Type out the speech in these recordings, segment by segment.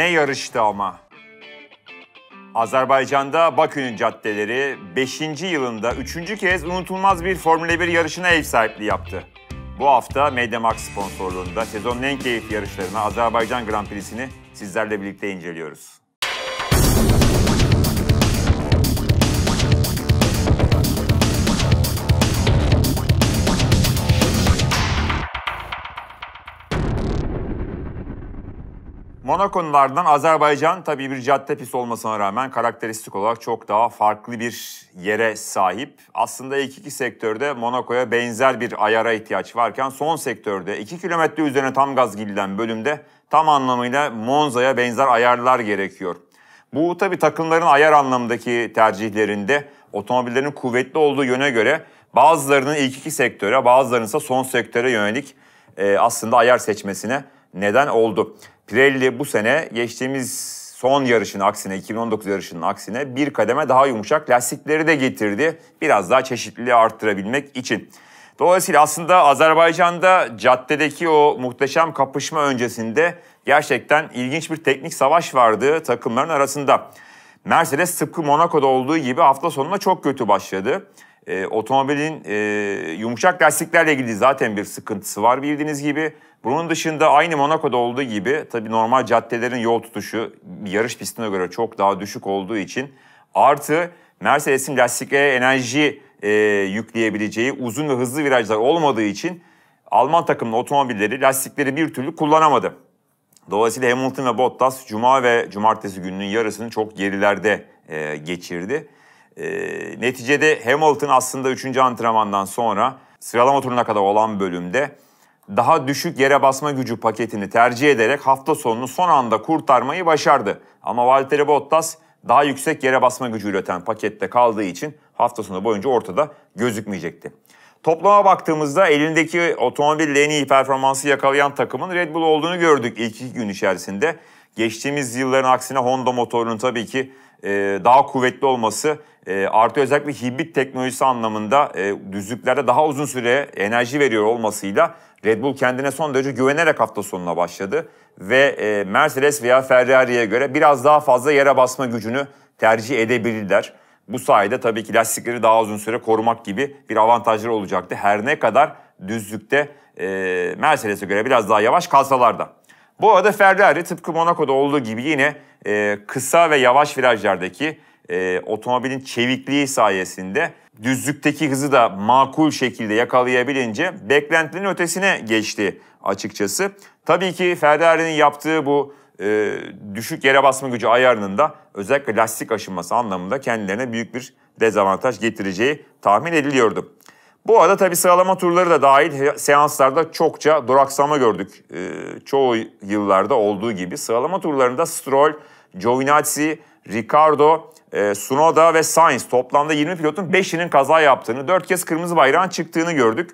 Ne yarıştı ama. Azerbaycan'da Bakü'nün caddeleri 5. yılında 3. kez unutulmaz bir Formula 1 yarışına ev sahipliği yaptı. Bu hafta Mediamax sponsorluğunda sezonun en keyifli yarışlarını Azerbaycan Grand Prix'sini sizlerle birlikte inceliyoruz. Monaco'lulardan Azerbaycan tabii bir cadde pist olmasına rağmen karakteristik olarak çok daha farklı bir yere sahip. Aslında ilk iki sektörde Monaco'ya benzer bir ayara ihtiyaç varken son sektörde 2 kilometre üzerine tam gaz gidilen bölümde tam anlamıyla Monza'ya benzer ayarlar gerekiyor. Bu tabii takımların ayar anlamındaki tercihlerinde otomobillerin kuvvetli olduğu yöne göre bazılarının ilk iki sektöre bazılarının ise son sektöre yönelik e, aslında ayar seçmesine neden oldu. Pirelli bu sene geçtiğimiz son yarışın aksine, 2019 yarışının aksine bir kademe daha yumuşak lastikleri de getirdi. Biraz daha çeşitliliği arttırabilmek için. Dolayısıyla aslında Azerbaycan'da caddedeki o muhteşem kapışma öncesinde gerçekten ilginç bir teknik savaş vardı takımların arasında. Mercedes tıpkı Monaco'da olduğu gibi hafta sonuna çok kötü başladı. Ee, otomobilin e, yumuşak lastiklerle ilgili zaten bir sıkıntısı var bildiğiniz gibi. Bunun dışında aynı Monaco'da olduğu gibi tabii normal caddelerin yol tutuşu yarış pistine göre çok daha düşük olduğu için artı Mercedes'in lastiklere enerji e, yükleyebileceği uzun ve hızlı virajlar olmadığı için Alman takımlı otomobilleri lastikleri bir türlü kullanamadı. Dolayısıyla Hamilton ve Bottas cuma ve cumartesi gününün yarısını çok gerilerde e, geçirdi. E, neticede Hamilton aslında 3. antrenmandan sonra sıralama turuna kadar olan bölümde daha düşük yere basma gücü paketini tercih ederek hafta sonunu son anda kurtarmayı başardı. Ama Valtteri Bottas daha yüksek yere basma gücü üreten pakette kaldığı için hafta sonu boyunca ortada gözükmeyecekti. Toplama baktığımızda elindeki otomobille en iyi performansı yakalayan takımın Red Bull olduğunu gördük ilk iki gün içerisinde. Geçtiğimiz yılların aksine Honda motorunun tabii ki e, daha kuvvetli olması e, artı özellikle hibrit teknolojisi anlamında e, düzlüklerde daha uzun süre enerji veriyor olmasıyla Red Bull kendine son derece güvenerek hafta sonuna başladı ve e, Mercedes veya Ferrari'ye göre biraz daha fazla yere basma gücünü tercih edebilirler. Bu sayede tabii ki lastikleri daha uzun süre korumak gibi bir avantajları olacaktı. Her ne kadar düzlükte e, Mercedes'e göre biraz daha yavaş kalsalar da. Bu arada Ferrari tıpkı Monaco'da olduğu gibi yine e, kısa ve yavaş virajlardaki e, otomobilin çevikliği sayesinde düzlükteki hızı da makul şekilde yakalayabilince beklentilerin ötesine geçti açıkçası. Tabii ki Ferrari'nin yaptığı bu e, düşük yere basma gücü ayarının da özellikle lastik aşınması anlamında kendilerine büyük bir dezavantaj getireceği tahmin ediliyordu. Bu arada tabi sıralama turları da dahil seanslarda çokça duraksama gördük. Ee, çoğu yıllarda olduğu gibi. Sıralama turlarında Stroll, Giovinazzi, Ricardo, e, Sunoda ve Sainz toplamda 20 pilotun 5'inin kaza yaptığını, 4 kez kırmızı bayrağın çıktığını gördük.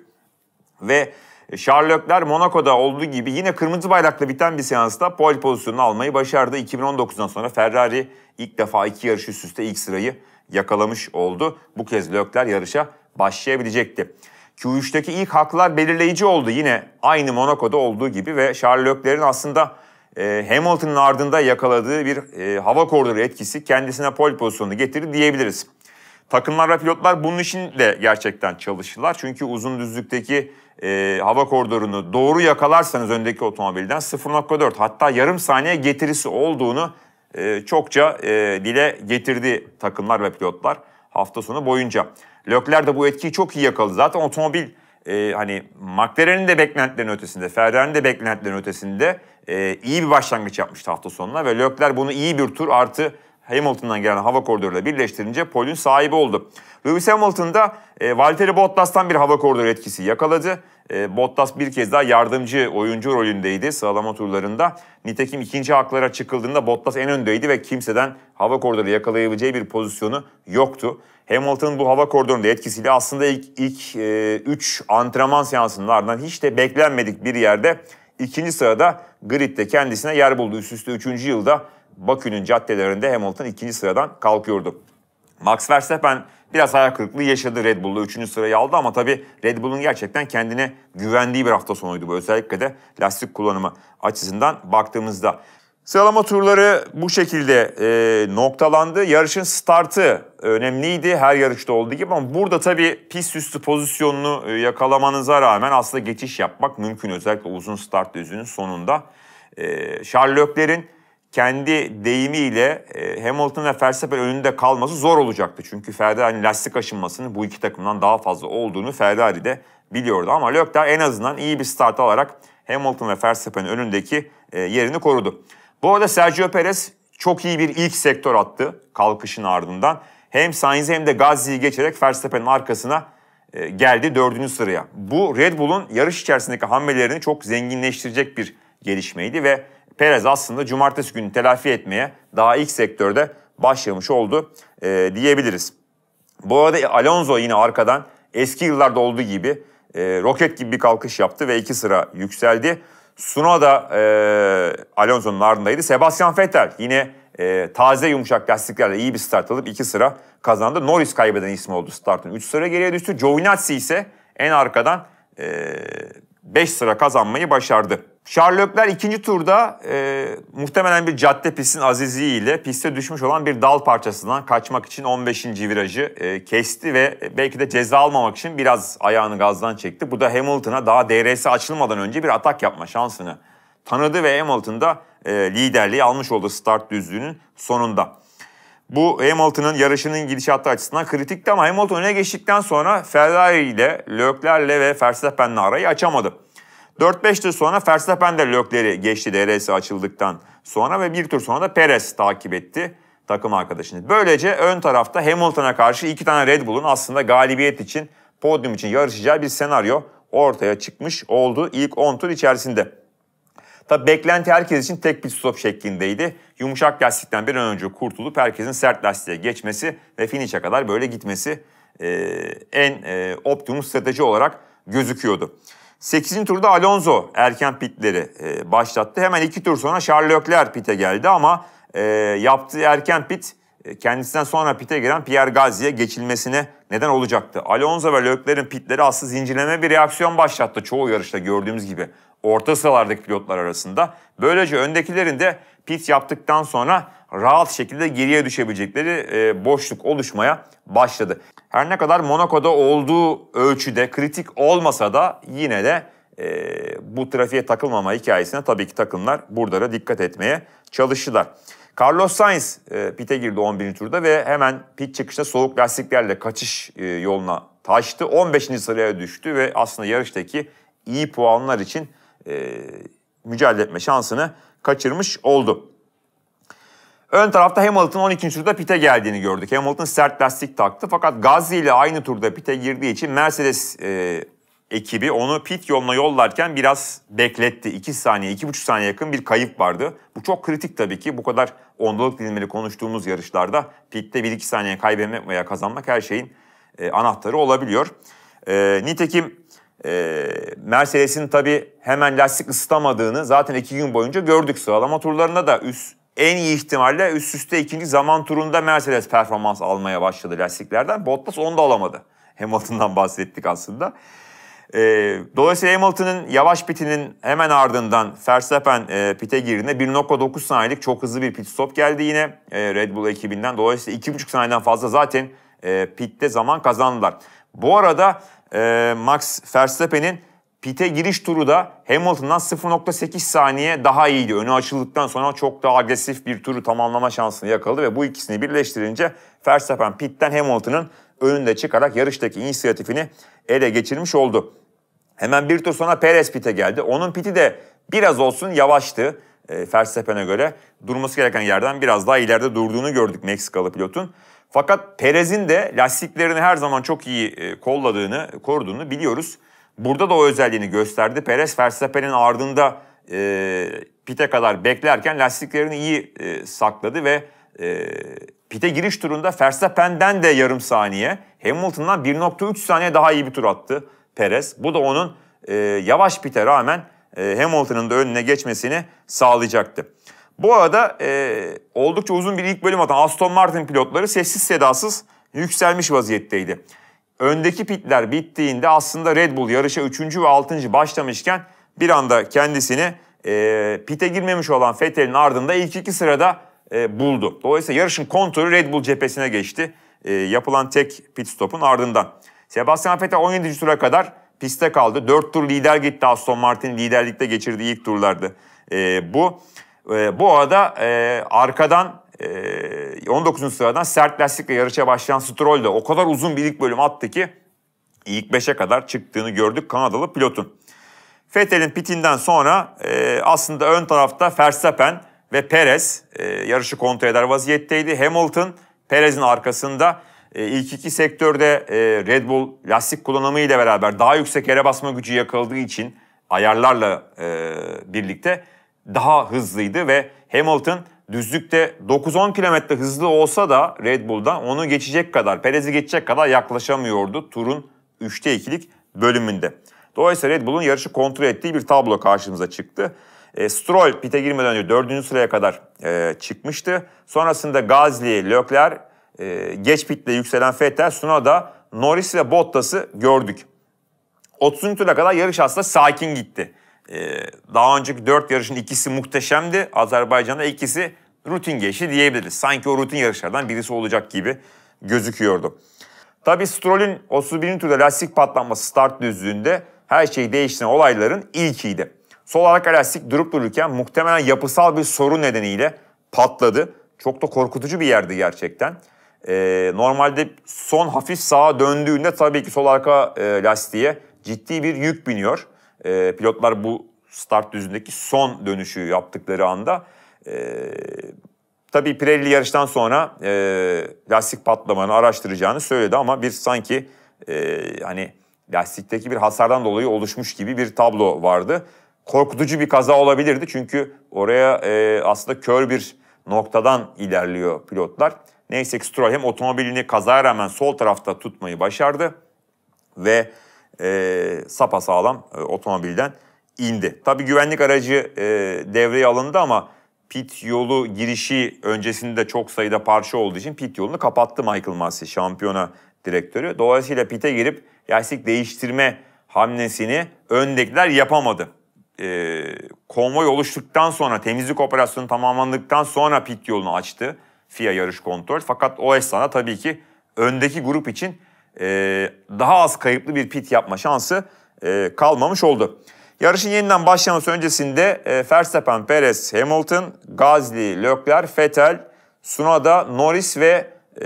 Ve Charles Leclerc Monaco'da olduğu gibi yine kırmızı bayrakla biten bir seansta pole pozisyonunu almayı başardı. 2019'dan sonra Ferrari ilk defa iki yarış üst üste ilk sırayı yakalamış oldu. Bu kez Leclerc yarışa başlayabilecekti. Q3'teki ilk haklar belirleyici oldu yine aynı Monaco'da olduğu gibi ve Charles Leclerc'in aslında e, Hamilton'ın ardında yakaladığı bir e, hava koridoru etkisi kendisine pole pozisyonu getirdi diyebiliriz. Takımlar ve pilotlar bunun için de gerçekten çalışırlar. Çünkü uzun düzlükteki e, hava koridorunu doğru yakalarsanız öndeki otomobilden 0.4 hatta yarım saniye getirisi olduğunu e, çokça e, dile getirdi takımlar ve pilotlar hafta sonu boyunca. Lökler de bu etkiyi çok iyi yakaladı. Zaten otomobil e, hani McLaren'in de beklentilerin ötesinde, Ferrari'nin de beklentilerin ötesinde e, iyi bir başlangıç yapmıştı hafta sonuna ve Lökler bunu iyi bir tur artı Hamilton'dan gelen hava koridoruyla birleştirince polün sahibi oldu. Lewis Hamilton da e, Valtteri Bottas'tan bir hava koridoru etkisi yakaladı. E, Bottas bir kez daha yardımcı oyuncu rolündeydi sıralama turlarında. Nitekim ikinci haklara çıkıldığında Bottas en öndeydi ve kimseden hava koridoru yakalayabileceği bir pozisyonu yoktu. Hamilton bu hava koridorunda etkisiyle aslında ilk 3 e, üç antrenman seansının ardından hiç de beklenmedik bir yerde ikinci sırada gridde kendisine yer buldu. Üst üste üçüncü yılda Bakü'nün caddelerinde Hamilton ikinci sıradan kalkıyordu. Max Verstappen biraz hayal kırıklığı yaşadı Red Bull'da. Üçüncü sırayı aldı ama tabii Red Bull'un gerçekten kendine güvendiği bir hafta sonuydu bu. Özellikle de lastik kullanımı açısından baktığımızda. Sıralama turları bu şekilde e, noktalandı. Yarışın startı önemliydi her yarışta olduğu gibi ama burada tabii pist üstü pozisyonunu e, yakalamanıza rağmen aslında geçiş yapmak mümkün. Özellikle uzun start düzünün sonunda. E, Charles Leclerc'in kendi deyimiyle e, Hamilton ve Verstappen önünde kalması zor olacaktı. Çünkü hani lastik aşınmasının bu iki takımdan daha fazla olduğunu Ferrari de biliyordu. Ama Leclerc en azından iyi bir start alarak Hamilton ve Verstappen'in önündeki e, yerini korudu. Bu arada Sergio Perez çok iyi bir ilk sektör attı kalkışın ardından. Hem Sainz hem de Gazi'yi geçerek Verstappen'in arkasına e, geldi dördüncü sıraya. Bu Red Bull'un yarış içerisindeki hamlelerini çok zenginleştirecek bir gelişmeydi ve Perez aslında cumartesi günü telafi etmeye daha ilk sektörde başlamış oldu e, diyebiliriz. Bu arada Alonso yine arkadan eski yıllarda olduğu gibi e, roket gibi bir kalkış yaptı ve iki sıra yükseldi. Sunoda e, Alonso'nun ardındaydı. Sebastian Vettel yine e, taze yumuşak lastiklerle iyi bir start alıp iki sıra kazandı. Norris kaybeden ismi oldu startın. Üç sıra geriye düştü. Giovinazzi ise en arkadan e, beş sıra kazanmayı başardı. Charles Leclerc ikinci turda e, muhtemelen bir cadde pistin azizliği ile piste düşmüş olan bir dal parçasından kaçmak için 15. virajı e, kesti ve belki de ceza almamak için biraz ayağını gazdan çekti. Bu da Hamilton'a daha DRS açılmadan önce bir atak yapma şansını tanıdı ve Hamilton da e, liderliği almış oldu start düzlüğünün sonunda. Bu Hamilton'ın yarışının gidişatı açısından kritikti ama Hamilton öne geçtikten sonra Ferrari ile Leclerc'le ve Verstappen'le arayı açamadı. 4-5 tur sonra Verstappen de Leclerc'i geçti DRS açıldıktan sonra ve bir tur sonra da Perez takip etti takım arkadaşını. Böylece ön tarafta Hamilton'a karşı iki tane Red Bull'un aslında galibiyet için, podyum için yarışacağı bir senaryo ortaya çıkmış oldu ilk 10 tur içerisinde. Tabi beklenti herkes için tek pit stop şeklindeydi. Yumuşak lastikten bir an önce kurtulup herkesin sert lastiğe geçmesi ve finish'e kadar böyle gitmesi e, en e, optimum strateji olarak gözüküyordu. 8. turda Alonso erken pitleri e, başlattı. Hemen 2 tur sonra Charles Leclerc pite geldi ama e, yaptığı erken pit e, kendisinden sonra pite giren Pierre Gasly'e geçilmesine neden olacaktı. Alonso ve Leclerc'in pitleri aslında zincirleme bir reaksiyon başlattı çoğu yarışta gördüğümüz gibi. Orta sıralardaki pilotlar arasında. Böylece öndekilerin de pit yaptıktan sonra rahat şekilde geriye düşebilecekleri e, boşluk oluşmaya başladı. Her ne kadar Monaco'da olduğu ölçüde kritik olmasa da yine de e, bu trafiğe takılmama hikayesine tabii ki takımlar burada da dikkat etmeye çalıştılar. Carlos Sainz e, pite girdi 11. turda ve hemen pit çıkışta soğuk lastiklerle kaçış e, yoluna taştı. 15. sıraya düştü ve aslında yarıştaki iyi puanlar için e, mücadele etme şansını kaçırmış oldu. Ön tarafta Hamilton 12. turda pite geldiğini gördük. Hamilton sert lastik taktı fakat Gazi ile aynı turda pite girdiği için Mercedes e, ekibi onu pit yoluna yollarken biraz bekletti. 2 saniye, 2,5 saniye yakın bir kayıp vardı. Bu çok kritik tabii ki. Bu kadar ondalık dilimleri konuştuğumuz yarışlarda pitte 1-2 saniye kaybetmek veya kazanmak her şeyin e, anahtarı olabiliyor. E, nitekim e, Mercedes'in tabii hemen lastik ısıtamadığını zaten 2 gün boyunca gördük. Sıralama turlarında da üst en iyi ihtimalle üst üste ikinci zaman turunda Mercedes performans almaya başladı lastiklerden. Bottas onu da alamadı. Hamilton'dan bahsettik aslında. E, dolayısıyla Hamilton'ın yavaş pitinin hemen ardından Verstappen e, pite girdiğinde 1.9 saniyelik çok hızlı bir pit stop geldi yine e, Red Bull ekibinden. Dolayısıyla 2.5 saniyeden fazla zaten e, pitte zaman kazandılar. Bu arada e, Max Verstappen'in Pite giriş turu da Hamilton'dan 0.8 saniye daha iyiydi. Önü açıldıktan sonra çok daha agresif bir turu tamamlama şansını yakaladı ve bu ikisini birleştirince Verstappen pitten Hamilton'ın önünde çıkarak yarıştaki inisiyatifini ele geçirmiş oldu. Hemen bir tur sonra Perez pite geldi. Onun piti de biraz olsun yavaştı. E, Verstappen'e göre durması gereken yerden biraz daha ileride durduğunu gördük Meksikalı pilotun. Fakat Perez'in de lastiklerini her zaman çok iyi e, kolladığını, koruduğunu biliyoruz. Burada da o özelliğini gösterdi. Perez Verstappen'in ardında e, pite kadar beklerken lastiklerini iyi e, sakladı ve e, pite giriş turunda Verstappen'den de yarım saniye, Hamilton'dan 1.3 saniye daha iyi bir tur attı Perez. Bu da onun e, yavaş pite rağmen e, Hamilton'ın da önüne geçmesini sağlayacaktı. Bu arada e, oldukça uzun bir ilk bölüm atan Aston Martin pilotları sessiz sedasız yükselmiş vaziyetteydi öndeki pitler bittiğinde aslında Red Bull yarışa 3. ve 6. başlamışken bir anda kendisini e, pite girmemiş olan Fettel'in ardında ilk iki sırada e, buldu. Dolayısıyla yarışın kontrolü Red Bull cephesine geçti. E, yapılan tek pit stopun ardından. Sebastian Vettel 17. tura kadar piste kaldı. 4 tur lider gitti Aston Martin liderlikte geçirdiği ilk turlardı. E, bu e, bu arada e, arkadan 19. Ee, sıradan sert lastikle yarışa başlayan Stroll de o kadar uzun bir ilk bölüm attı ki ilk 5'e kadar çıktığını gördük Kanadalı pilotun. Vettel'in pitinden sonra e, aslında ön tarafta Verstappen ve Perez e, yarışı kontrol eder vaziyetteydi. Hamilton Perez'in arkasında e, ilk iki sektörde Red Bull lastik kullanımı ile beraber daha yüksek yere basma gücü yakaladığı için ayarlarla birlikte daha hızlıydı ve Hamilton düzlükte 9-10 kilometre hızlı olsa da Red Bull'da onu geçecek kadar, Perez'i geçecek kadar yaklaşamıyordu turun 3'te 2'lik bölümünde. Dolayısıyla Red Bull'un yarışı kontrol ettiği bir tablo karşımıza çıktı. E, Stroll pite girmeden önce 4. sıraya kadar e, çıkmıştı. Sonrasında Gazli, Lökler, e, geç pitle yükselen Vettel, Sunoda, Norris ve Bottas'ı gördük. 30. tura kadar yarış aslında sakin gitti. Ee, daha önceki dört yarışın ikisi muhteşemdi. Azerbaycan'da ikisi rutin geçti diyebiliriz. Sanki o rutin yarışlardan birisi olacak gibi gözüküyordu. Tabi Stroll'ün 31. turda lastik patlaması start düzlüğünde her şeyi değiştiren olayların ilkiydi. Sol arka lastik durup dururken muhtemelen yapısal bir sorun nedeniyle patladı. Çok da korkutucu bir yerdi gerçekten. Ee, normalde son hafif sağa döndüğünde tabii ki sol arka e, lastiğe ciddi bir yük biniyor e, pilotlar bu start düzündeki son dönüşü yaptıkları anda e, tabii Pirelli yarıştan sonra e, lastik patlamanı araştıracağını söyledi ama bir sanki e, hani lastikteki bir hasardan dolayı oluşmuş gibi bir tablo vardı. Korkutucu bir kaza olabilirdi çünkü oraya e, aslında kör bir noktadan ilerliyor pilotlar. Neyse ki Stroll hem otomobilini kazaya rağmen sol tarafta tutmayı başardı ve e, sapasağlam e, otomobilden indi. Tabi güvenlik aracı e, devreye alındı ama pit yolu girişi öncesinde çok sayıda parça olduğu için pit yolunu kapattı Michael Massey şampiyona direktörü. Dolayısıyla pite girip lastik değiştirme hamlesini öndekiler yapamadı. E, konvoy oluştuktan sonra temizlik operasyonu tamamlandıktan sonra pit yolunu açtı FIA yarış kontrol. Fakat o esnada tabii ki öndeki grup için e, daha az kayıplı bir pit yapma şansı e, kalmamış oldu. Yarışın yeniden başlaması öncesinde e, Verstappen, Perez, Hamilton, Gazli, Leclerc, Vettel, Sunada, Norris ve e,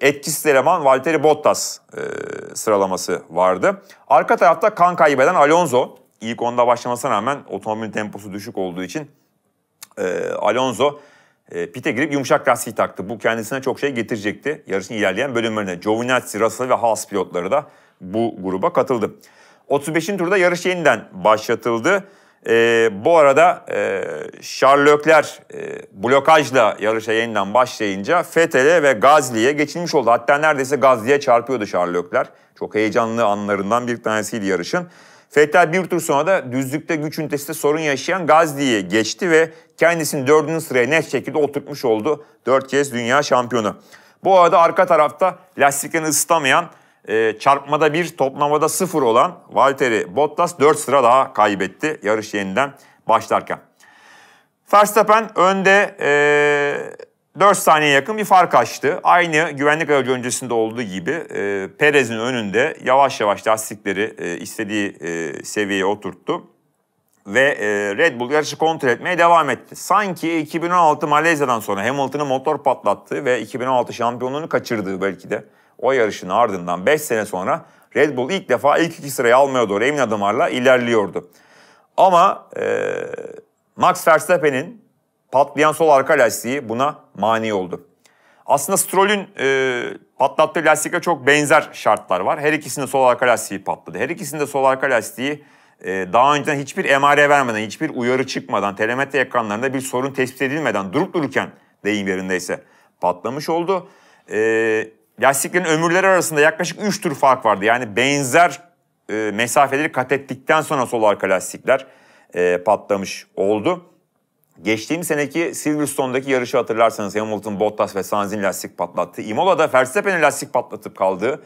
etkisiz eleman Valtteri Bottas e, sıralaması vardı. Arka tarafta kan kaybeden Alonso. ilk onda başlamasına rağmen otomobil temposu düşük olduğu için e, Alonso e, pite girip yumuşak lastiği taktı. Bu kendisine çok şey getirecekti yarışın ilerleyen bölümlerine. Giovinazzi, Russell ve Haas pilotları da bu gruba katıldı. 35'in turda yarış yeniden başlatıldı. E, bu arada e, Charles Leclerc e, blokajla yarışa yeniden başlayınca Fethel'e ve Gazli'ye geçilmiş oldu. Hatta neredeyse Gazli'ye çarpıyordu Charles Leclerc. Çok heyecanlı anlarından bir tanesiydi yarışın. Fettel bir tur sonra da düzlükte güç ünitesinde sorun yaşayan Gazli'yi geçti ve kendisini dördüncü sıraya net şekilde oturtmuş oldu. Dört kez dünya şampiyonu. Bu arada arka tarafta lastiklerini ısıtamayan, e, çarpmada bir, toplamada sıfır olan Valtteri Bottas dört sıra daha kaybetti yarış yeniden başlarken. Verstappen önde... E, 4 saniye yakın bir fark açtı. Aynı güvenlik aracı öncesinde olduğu gibi e, Perez'in önünde yavaş yavaş lastikleri e, istediği e, seviyeye oturttu. Ve e, Red Bull yarışı kontrol etmeye devam etti. Sanki 2016 Malezya'dan sonra Hamilton'ın motor patlattığı ve 2016 şampiyonluğunu kaçırdığı belki de o yarışın ardından 5 sene sonra Red Bull ilk defa ilk iki sırayı almaya doğru emin adımlarla ilerliyordu. Ama e, Max Verstappen'in patlayan sol arka lastiği buna mani oldu. Aslında Stroll'ün e, patlattığı lastikle çok benzer şartlar var. Her ikisinde sol arka lastiği patladı. Her ikisinde sol arka lastiği e, daha önceden hiçbir emare vermeden, hiçbir uyarı çıkmadan, telemetre ekranlarında bir sorun tespit edilmeden durup dururken deyim yerindeyse patlamış oldu. E, lastiklerin ömürleri arasında yaklaşık 3 tur fark vardı. Yani benzer e, mesafeleri kat ettikten sonra sol arka lastikler e, patlamış oldu. Geçtiğim seneki Silverstone'daki yarışı hatırlarsanız Hamilton, Bottas ve Sainz'in lastik patlattı. Imola'da Verstappen'in lastik patlatıp kaldığı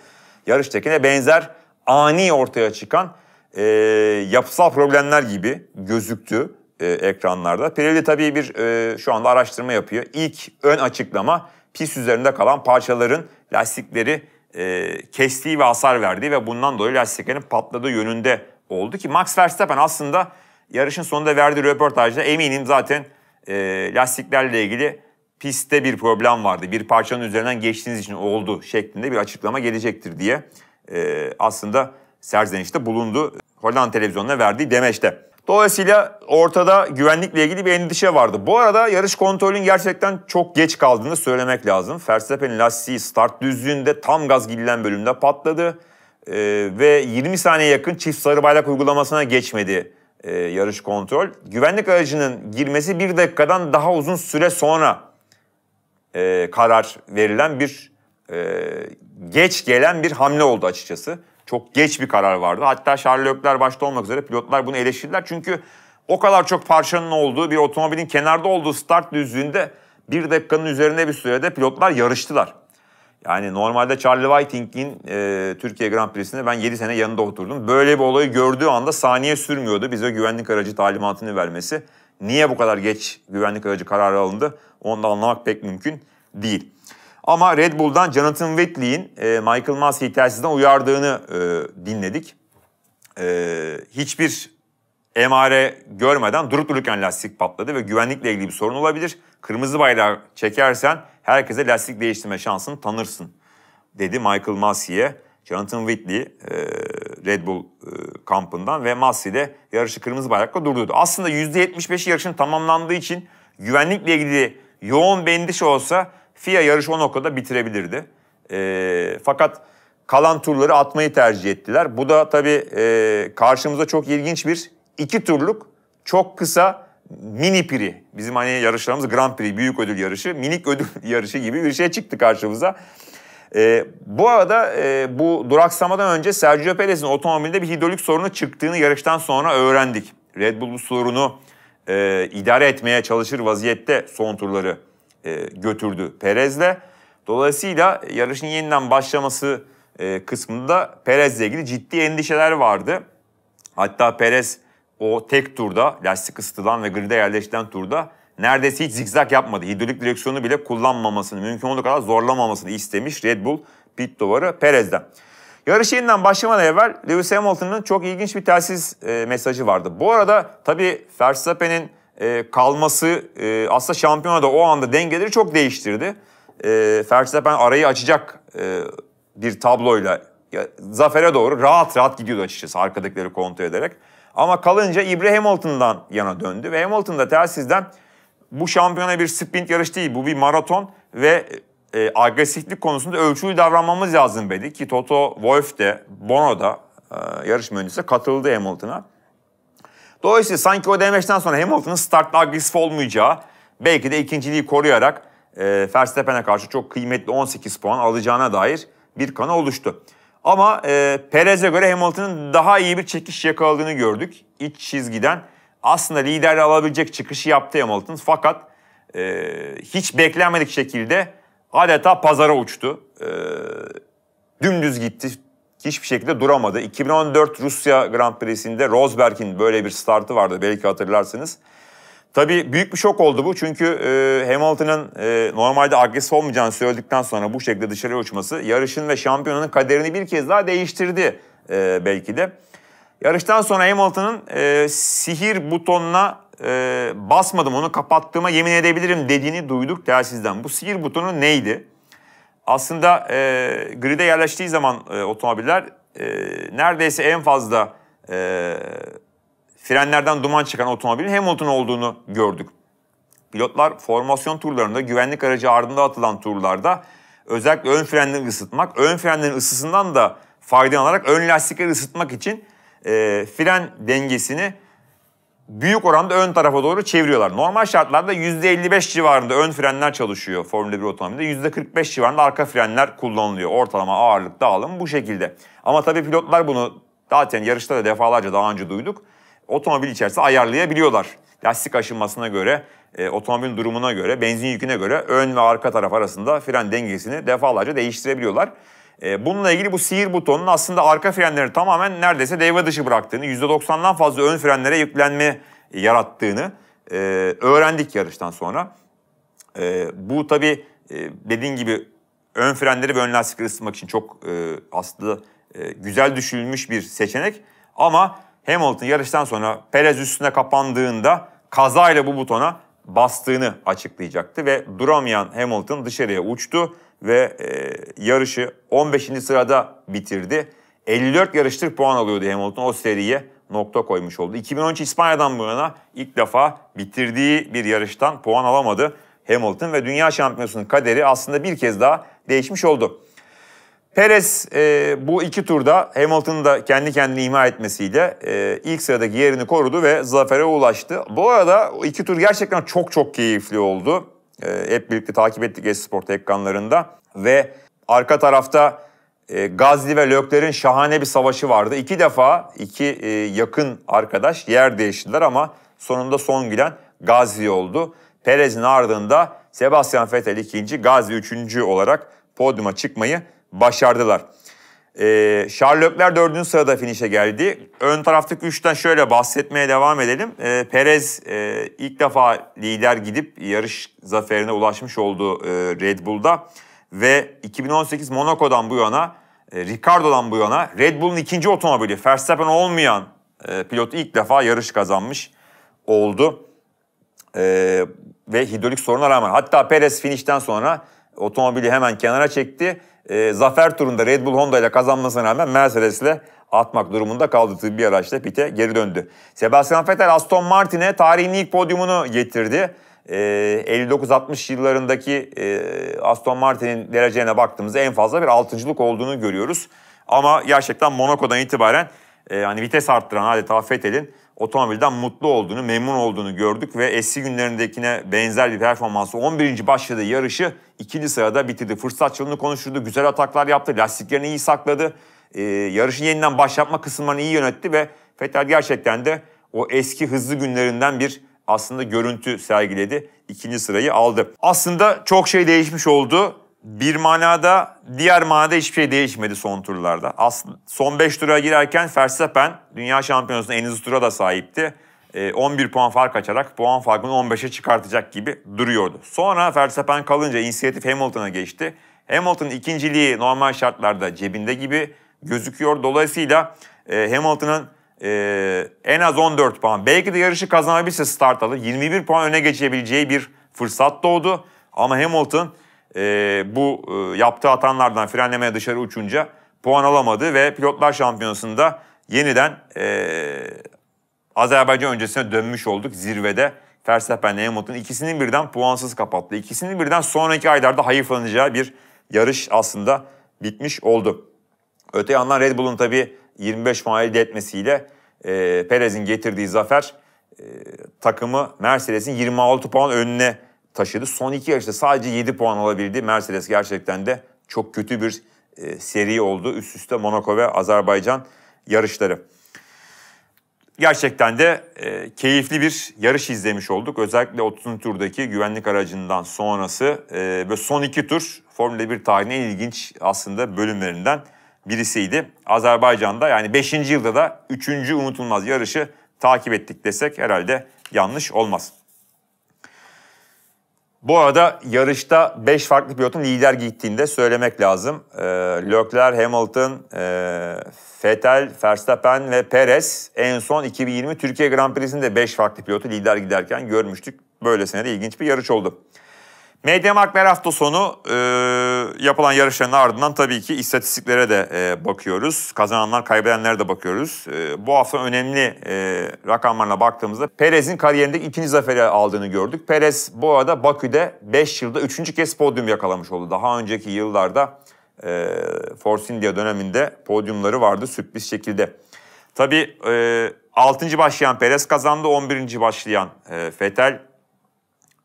yarıştakine benzer ani ortaya çıkan e, yapısal problemler gibi gözüktü e, ekranlarda. Pirelli tabii bir e, şu anda araştırma yapıyor. İlk ön açıklama pist üzerinde kalan parçaların lastikleri e, kestiği ve hasar verdiği ve bundan dolayı lastiklerin patladığı yönünde oldu ki Max Verstappen aslında Yarışın sonunda verdiği röportajda eminim zaten e, lastiklerle ilgili pistte bir problem vardı. Bir parçanın üzerinden geçtiğiniz için oldu şeklinde bir açıklama gelecektir diye e, aslında serzenişte bulundu. Hollanda televizyonuna verdiği demeçte. Dolayısıyla ortada güvenlikle ilgili bir endişe vardı. Bu arada yarış kontrolün gerçekten çok geç kaldığını söylemek lazım. Verstappen'in lastiği start düzlüğünde tam gaz gidilen bölümde patladı. Ee, ve 20 saniye yakın çift sarı bayrak uygulamasına geçmedi e, yarış kontrol. Güvenlik aracının girmesi bir dakikadan daha uzun süre sonra e, karar verilen bir e, geç gelen bir hamle oldu açıkçası. Çok geç bir karar vardı. Hatta Charles Leclerc başta olmak üzere pilotlar bunu eleştirdiler. Çünkü o kadar çok parçanın olduğu bir otomobilin kenarda olduğu start düzlüğünde bir dakikanın üzerinde bir sürede pilotlar yarıştılar. Yani normalde Charlie Whiting'in e, Türkiye Grand Prix'sinde ben 7 sene yanında oturdum. Böyle bir olayı gördüğü anda saniye sürmüyordu bize güvenlik aracı talimatını vermesi. Niye bu kadar geç güvenlik aracı kararı alındı onu da anlamak pek mümkün değil. Ama Red Bull'dan Jonathan Whitley'in e, Michael Massey telsizden uyardığını e, dinledik. E, hiçbir emare görmeden durup dururken lastik patladı ve güvenlikle ilgili bir sorun olabilir. Kırmızı bayrağı çekersen herkese lastik değiştirme şansını tanırsın dedi Michael Massey'e. Jonathan Whitley e, Red Bull e, kampından ve Massey de yarışı kırmızı bayrakla durdurdu. Aslında %75'i yarışın tamamlandığı için güvenlikle ilgili yoğun bir endişe olsa FIA yarışı o noktada bitirebilirdi. E, fakat kalan turları atmayı tercih ettiler. Bu da tabii karşımıza çok ilginç bir iki turluk çok kısa mini piri. Bizim hani yarışlarımız Grand Prix, büyük ödül yarışı, minik ödül yarışı gibi bir şey çıktı karşımıza. E, bu arada e, bu duraksamadan önce Sergio Perez'in otomobilde bir hidrolik sorunu çıktığını yarıştan sonra öğrendik. Red Bull bu sorunu e, idare etmeye çalışır vaziyette son turları e, götürdü Perez'le. Dolayısıyla yarışın yeniden başlaması e, kısmında Perez'le ilgili ciddi endişeler vardı. Hatta Perez o tek turda lastik ısıtılan ve gride yerleştiren turda neredeyse hiç zikzak yapmadı. Hidrolik direksiyonu bile kullanmamasını, mümkün olduğu kadar zorlamamasını istemiş Red Bull pit duvarı Perez'den. Yarış yeniden başlamadan evvel Lewis Hamilton'ın çok ilginç bir telsiz e, mesajı vardı. Bu arada tabii Verstappen'in e, kalması e, aslında şampiyonada o anda dengeleri çok değiştirdi. E, Verstappen arayı açacak e, bir tabloyla ya, zafere doğru rahat rahat gidiyordu açıkçası arkadakileri kontrol ederek. Ama kalınca İbre Hamilton'dan yana döndü ve Hamilton da telsizden bu şampiyona bir sprint yarışı değil bu bir maraton ve e, agresiflik konusunda ölçülü davranmamız lazım dedi ki Toto Wolff de Bono da e, yarış mühendisi katıldı Hamilton'a. Dolayısıyla sanki o demeçten sonra Hamilton'ın startta agresif olmayacağı belki de ikinciliği koruyarak e, Verstappen'e karşı çok kıymetli 18 puan alacağına dair bir kanı oluştu. Ama e, Perez'e göre Hamilton'ın daha iyi bir çekiş yakaladığını gördük iç çizgiden. Aslında lider alabilecek çıkışı yaptı Hamilton fakat e, hiç beklenmedik şekilde adeta pazara uçtu. E, dümdüz gitti. Hiçbir şekilde duramadı. 2014 Rusya Grand Prix'sinde Rosberg'in böyle bir startı vardı belki hatırlarsınız. Tabii büyük bir şok oldu bu çünkü e, Hamilton'ın e, normalde agresif olmayacağını söyledikten sonra bu şekilde dışarı uçması yarışın ve şampiyonun kaderini bir kez daha değiştirdi e, belki de. Yarıştan sonra Hamilton'ın e, sihir butonuna e, basmadım onu kapattığıma yemin edebilirim dediğini duyduk telsizden. Bu sihir butonu neydi? Aslında e, grid'e yerleştiği zaman e, otomobiller e, neredeyse en fazla e, frenlerden duman çıkan otomobilin Hamilton olduğunu gördük. Pilotlar formasyon turlarında güvenlik aracı ardında atılan turlarda özellikle ön frenleri ısıtmak, ön frenlerin ısısından da faydalanarak ön lastikleri ısıtmak için e, fren dengesini büyük oranda ön tarafa doğru çeviriyorlar. Normal şartlarda %55 civarında ön frenler çalışıyor Formula 1 otomobilinde. %45 civarında arka frenler kullanılıyor. Ortalama ağırlık dağılımı bu şekilde. Ama tabii pilotlar bunu zaten yarışta da defalarca daha önce duyduk otomobil içerisinde ayarlayabiliyorlar. Lastik aşınmasına göre, e, otomobilin durumuna göre, benzin yüküne göre ön ve arka taraf arasında fren dengesini defalarca değiştirebiliyorlar. E, bununla ilgili bu sihir butonun aslında arka frenleri tamamen neredeyse devre dışı bıraktığını, %90'dan fazla ön frenlere yüklenme yarattığını e, öğrendik yarıştan sonra. E, bu tabii e, dediğin gibi ön frenleri ve ön lastikleri ısıtmak için çok e, aslında e, güzel düşünülmüş bir seçenek. Ama Hamilton yarıştan sonra Perez üstüne kapandığında kazayla bu butona bastığını açıklayacaktı ve duramayan Hamilton dışarıya uçtu ve e, yarışı 15. sırada bitirdi. 54 yarıştır puan alıyordu Hamilton o seriye nokta koymuş oldu. 2013 İspanya'dan bu yana ilk defa bitirdiği bir yarıştan puan alamadı Hamilton ve dünya şampiyonasının kaderi aslında bir kez daha değişmiş oldu. Perez e, bu iki turda Hamilton'ın da kendi kendini imha etmesiyle e, ilk sıradaki yerini korudu ve zafere ulaştı. Bu arada iki tur gerçekten çok çok keyifli oldu. E, hep birlikte takip ettik Esport ekranlarında ve arka tarafta e, Gazli ve Lökler'in şahane bir savaşı vardı. İki defa iki e, yakın arkadaş yer değiştirdiler ama sonunda son gülen Gazli oldu. Perez'in ardında Sebastian Vettel ikinci, Gazli üçüncü olarak podyuma çıkmayı başardılar. Ee, Charles Leclerc sırada finişe geldi. Ön taraftaki üçten şöyle bahsetmeye devam edelim. Ee, Perez e, ilk defa lider gidip yarış zaferine ulaşmış oldu e, Red Bull'da. Ve 2018 Monaco'dan bu yana, e, Ricardo'dan bu yana Red Bull'un ikinci otomobili Verstappen olmayan e, pilot ilk defa yarış kazanmış oldu. E, ve hidrolik soruna rağmen hatta Perez finişten sonra Otomobili hemen kenara çekti. E, zafer turunda Red Bull Honda ile kazanmasına rağmen Mercedes ile atmak durumunda kaldı. bir araçla pite geri döndü. Sebastian Vettel Aston Martin'e tarihin ilk podyumunu getirdi. E, ee, 59-60 yıllarındaki e, Aston Martin'in derecelerine baktığımızda en fazla bir altıncılık olduğunu görüyoruz. Ama gerçekten Monaco'dan itibaren e, hani vites arttıran adeta Fettel'in otomobilden mutlu olduğunu, memnun olduğunu gördük ve eski günlerindekine benzer bir performansı 11. başladığı yarışı ikinci sırada bitirdi. Fırsatçılığını konuşurdu, güzel ataklar yaptı, lastiklerini iyi sakladı. Ee, yarışın yeniden başlatma kısımlarını iyi yönetti ve Fettel gerçekten de o eski hızlı günlerinden bir aslında görüntü sergiledi. ikinci sırayı aldı. Aslında çok şey değişmiş oldu bir manada diğer manada hiçbir şey değişmedi son turlarda. As son 5 tura girerken Verstappen dünya şampiyonasının en hızlı tura da sahipti. E, ee, 11 puan fark açarak puan farkını 15'e çıkartacak gibi duruyordu. Sonra Verstappen kalınca inisiyatif Hamilton'a geçti. Hamilton ikinciliği normal şartlarda cebinde gibi gözüküyor. Dolayısıyla e, Hamilton'ın e, en az 14 puan belki de yarışı kazanabilirse start alır. 21 puan öne geçebileceği bir fırsat doğdu. Ama Hamilton e, bu e, yaptığı atanlardan frenlemeye dışarı uçunca puan alamadı ve Pilotlar Şampiyonası'nda yeniden e, Azerbaycan öncesine dönmüş olduk zirvede. Verstappen ile Hamilton ikisinin birden puansız kapattı. İkisinin birden sonraki aylarda hayıflanacağı bir yarış aslında bitmiş oldu. Öte yandan Red Bull'un tabii 25 puan elde etmesiyle e, Perez'in getirdiği zafer e, takımı Mercedes'in 26 puan önüne taşıdı. Son iki yarışta sadece 7 puan alabildi. Mercedes gerçekten de çok kötü bir e, seri oldu. Üst üste Monaco ve Azerbaycan yarışları. Gerçekten de e, keyifli bir yarış izlemiş olduk. Özellikle 30. turdaki güvenlik aracından sonrası e, ve son iki tur Formula 1 tarihinin en ilginç aslında bölümlerinden birisiydi. Azerbaycan'da yani 5. yılda da 3. unutulmaz yarışı takip ettik desek herhalde yanlış olmaz. Bu arada yarışta 5 farklı pilotun lider gittiğini de söylemek lazım. E, Leclerc, Hamilton, e, Vettel, Verstappen ve Perez en son 2020 Türkiye Grand Prix'sinde 5 farklı pilotu lider giderken görmüştük. Böylesine de ilginç bir yarış oldu. Mediamarkt ver hafta sonu e, yapılan yarışların ardından tabii ki istatistiklere de e, bakıyoruz. Kazananlar, kaybedenlere de bakıyoruz. E, bu hafta önemli e, rakamlarına baktığımızda Perez'in kariyerinde ikinci zaferi aldığını gördük. Perez bu arada Bakü'de 5 yılda 3. kez podyum yakalamış oldu. Daha önceki yıllarda e, Force India döneminde podyumları vardı sürpriz şekilde. Tabii e, 6. başlayan Perez kazandı, 11. başlayan e, Fetel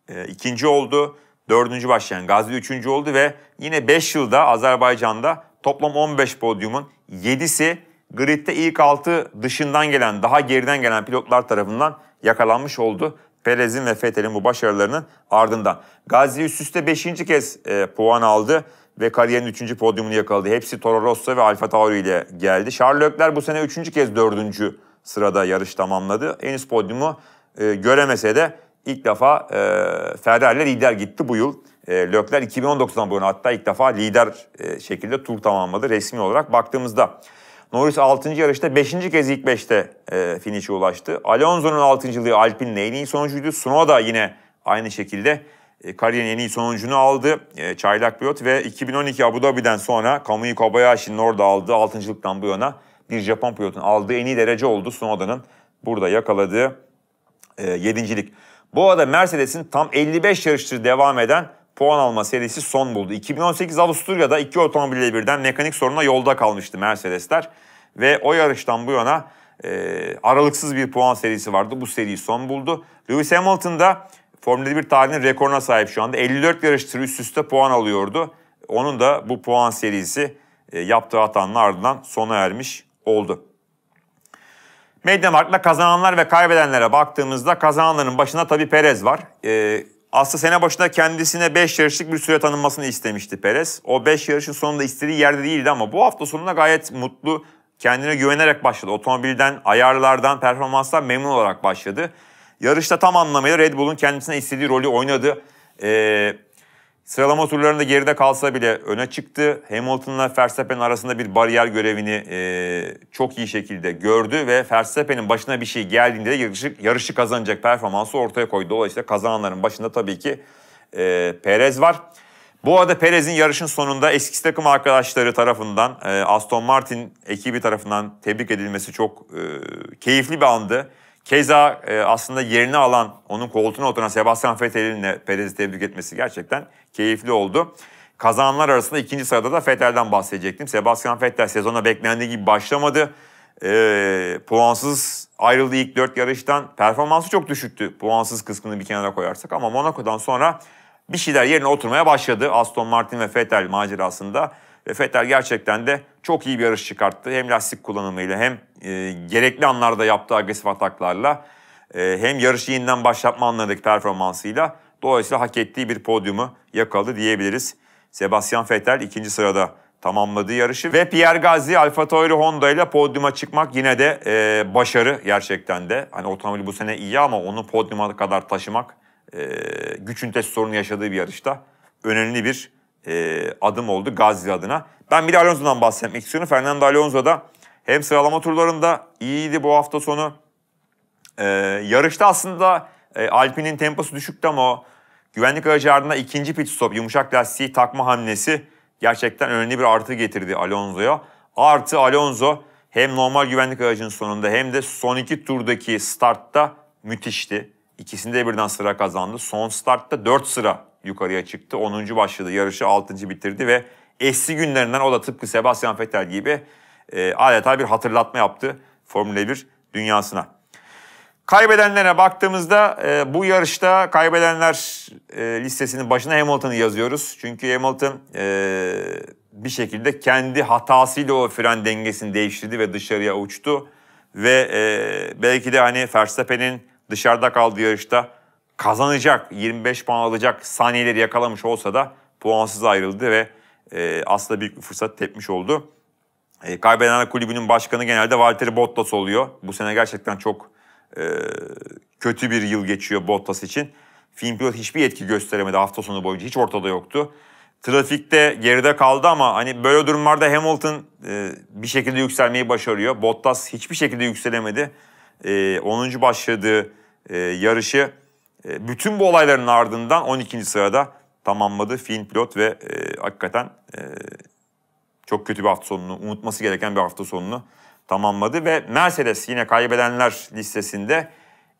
e, ikinci oldu dördüncü başlayan Gazze üçüncü oldu ve yine 5 yılda Azerbaycan'da toplam 15 podyumun 7'si gridde ilk 6 dışından gelen, daha geriden gelen pilotlar tarafından yakalanmış oldu. Perez'in ve Fethel'in bu başarılarının ardından. Gazi üst üste 5. kez e, puan aldı ve kariyerin 3. podyumunu yakaladı. Hepsi Toro Rosso ve Alfa Tauri ile geldi. Charles Leclerc bu sene 3. kez 4. sırada yarış tamamladı. Henüz podyumu e, göremese de ilk defa e, Ferrari lider gitti bu yıl. E, Lökler 2019'dan bu yana hatta ilk defa lider e, şekilde tur tamamladı resmi olarak baktığımızda. Norris 6. yarışta 5. kez ilk 5'te e, finişe ulaştı. Alonso'nun 6.lığı Alpine'in en iyi sonucuydu. Sunoda yine aynı şekilde e, kariyerin en iyi sonucunu aldı. E, çaylak pilot ve 2012 Abu Dhabi'den sonra Kamui Kobayashi'nin orada aldığı 6.lıktan bu yana bir Japon pilotun aldığı en iyi derece oldu Sunoda'nın burada yakaladığı e, lik. Bu arada Mercedes'in tam 55 yarıştır devam eden puan alma serisi son buldu. 2018 Avusturya'da iki otomobille birden mekanik sorunla yolda kalmıştı Mercedesler. Ve o yarıştan bu yana e, aralıksız bir puan serisi vardı. Bu seri son buldu. Lewis Hamilton da Formula 1 tarihinin rekoruna sahip şu anda. 54 yarıştır üst üste puan alıyordu. Onun da bu puan serisi e, yaptığı hatanın ardından sona ermiş oldu. Mediamarkt'la kazananlar ve kaybedenlere baktığımızda kazananların başında tabii Perez var. Ee, aslında sene başında kendisine 5 yarışlık bir süre tanınmasını istemişti Perez. O 5 yarışın sonunda istediği yerde değildi ama bu hafta sonunda gayet mutlu, kendine güvenerek başladı. Otomobilden, ayarlardan, performanstan memnun olarak başladı. Yarışta tam anlamıyla Red Bull'un kendisine istediği rolü oynadı. Ee, Sıralama turlarında geride kalsa bile öne çıktı. Hamilton'la Verstappen arasında bir bariyer görevini e, çok iyi şekilde gördü ve Verstappen'in başına bir şey geldiğinde de yarışı, yarışı kazanacak performansı ortaya koydu. Dolayısıyla kazananların başında tabii ki e, Perez var. Bu arada Perez'in yarışın sonunda eski takım arkadaşları tarafından, e, Aston Martin ekibi tarafından tebrik edilmesi çok e, keyifli bir andı. Keza e, aslında yerini alan, onun koltuğuna oturan Sebastian Vettel'in de Perez'i tebrik etmesi gerçekten keyifli oldu. Kazananlar arasında ikinci sırada da Vettel'den bahsedecektim. Sebastian Vettel sezona beklendiği gibi başlamadı. E, puansız ayrıldı ilk dört yarıştan. Performansı çok düşüktü puansız kıskını bir kenara koyarsak. Ama Monaco'dan sonra bir şeyler yerine oturmaya başladı. Aston Martin ve Vettel macerasında. Ve Vettel gerçekten de çok iyi bir yarış çıkarttı. Hem lastik kullanımıyla hem e, gerekli anlarda yaptığı agresif ataklarla e, hem yarışı yeniden başlatma anlarındaki performansıyla dolayısıyla hak ettiği bir podyumu yakaladı diyebiliriz. Sebastian Vettel ikinci sırada tamamladığı yarışı ve Pierre Gasly Alfa Tauri Honda ile podyuma çıkmak yine de e, başarı gerçekten de. Hani otomobil bu sene iyi ama onu podyuma kadar taşımak e, güç ünitesi sorunu yaşadığı bir yarışta önemli bir e, adım oldu Gazze adına. Ben bir de Alonso'dan bahsetmek istiyorum. Fernando Alonso da hem sıralama turlarında iyiydi bu hafta sonu. E, yarışta aslında e, Alpine'in temposu düşüktü ama o güvenlik aracı ardında ikinci pit stop yumuşak lastiği takma hamlesi gerçekten önemli bir artı getirdi Alonso'ya. Artı Alonso hem normal güvenlik aracının sonunda hem de son iki turdaki startta müthişti. İkisinde birden sıra kazandı. Son startta 4 sıra yukarıya çıktı. 10. başladı. Yarışı 6. bitirdi ve eski günlerinden o da tıpkı Sebastian Vettel gibi e, adeta bir hatırlatma yaptı Formula 1 dünyasına. Kaybedenlere baktığımızda e, bu yarışta kaybedenler e, listesinin başına Hamilton'ı yazıyoruz. Çünkü Hamilton e, bir şekilde kendi hatasıyla o fren dengesini değiştirdi ve dışarıya uçtu. Ve e, belki de hani Verstappen'in dışarıda kaldığı yarışta kazanacak, 25 puan alacak saniyeleri yakalamış olsa da puansız ayrıldı ve e, aslında büyük bir fırsat tepmiş oldu. E, Kaybedenler Kulübü'nün başkanı genelde Valtteri Bottas oluyor. Bu sene gerçekten çok e, kötü bir yıl geçiyor Bottas için. Finpilot hiçbir etki gösteremedi hafta sonu boyunca. Hiç ortada yoktu. Trafikte geride kaldı ama hani böyle durumlarda Hamilton e, bir şekilde yükselmeyi başarıyor. Bottas hiçbir şekilde yükselemedi. E, 10. başladığı e, yarışı e, bütün bu olayların ardından 12. sırada tamamladı film pilot ve e, hakikaten e, çok kötü bir hafta sonunu, unutması gereken bir hafta sonunu tamamladı. Ve Mercedes yine kaybedenler listesinde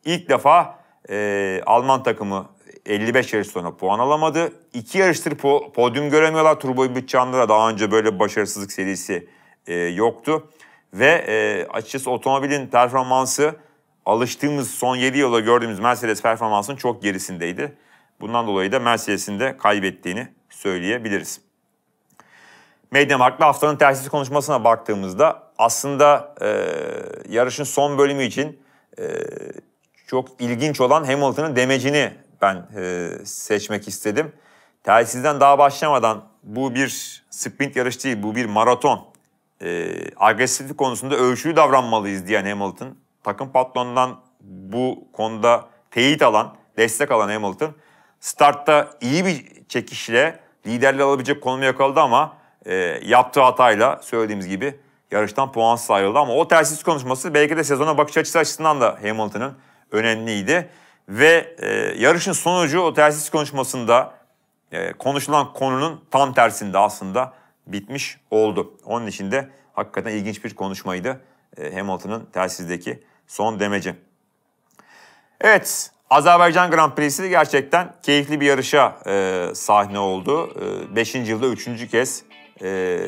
ilk defa e, Alman takımı 55 yarış sonra puan alamadı. İki yarıştır po- podyum göremiyorlar. Turbo Hibritçan'da da daha önce böyle başarısızlık serisi e, yoktu. Ve e, açıkçası otomobilin performansı alıştığımız son 7 yılda gördüğümüz Mercedes performansının çok gerisindeydi. Bundan dolayı da Mercedes'in de kaybettiğini söyleyebiliriz. Mediamarkt'la haftanın tersiz konuşmasına baktığımızda aslında e, yarışın son bölümü için e, çok ilginç olan Hamilton'ın demecini ben e, seçmek istedim. Telsizden daha başlamadan bu bir sprint yarış değil, bu bir maraton. E, agresiflik konusunda ölçülü davranmalıyız diyen Hamilton takım patronundan bu konuda teyit alan, destek alan Hamilton startta iyi bir çekişle liderliği alabilecek konumu yakaladı ama e, yaptığı hatayla söylediğimiz gibi yarıştan puansız ayrıldı. Ama o telsiz konuşması belki de sezona bakış açısı açısından da Hamilton'ın önemliydi. Ve e, yarışın sonucu o telsiz konuşmasında e, konuşulan konunun tam tersinde aslında bitmiş oldu. Onun için de hakikaten ilginç bir konuşmaydı e, Hamilton'ın telsizdeki son demeci. Evet, Azerbaycan Grand Prix'si gerçekten keyifli bir yarışa e, sahne oldu. 5. E, yılda üçüncü kez e,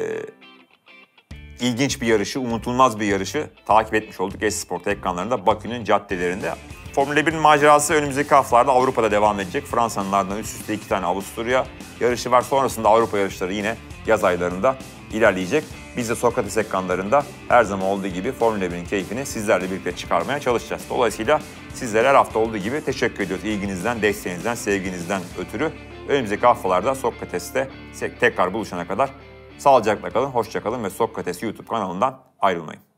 ilginç bir yarışı, unutulmaz bir yarışı takip etmiş olduk Esport ekranlarında Bakü'nün caddelerinde. Formula 1'in macerası önümüzdeki haftalarda Avrupa'da devam edecek. Fransa'nın ardından üst üste iki tane Avusturya yarışı var. Sonrasında Avrupa yarışları yine yaz aylarında ilerleyecek. Biz de Sokrates ekranlarında her zaman olduğu gibi Formula 1'in keyfini sizlerle birlikte çıkarmaya çalışacağız. Dolayısıyla sizlere her hafta olduğu gibi teşekkür ediyoruz. İlginizden, desteğinizden, sevginizden ötürü. Önümüzdeki haftalarda Sokrates'te tekrar buluşana kadar sağlıcakla kalın, hoşça kalın ve Sokrates YouTube kanalından ayrılmayın.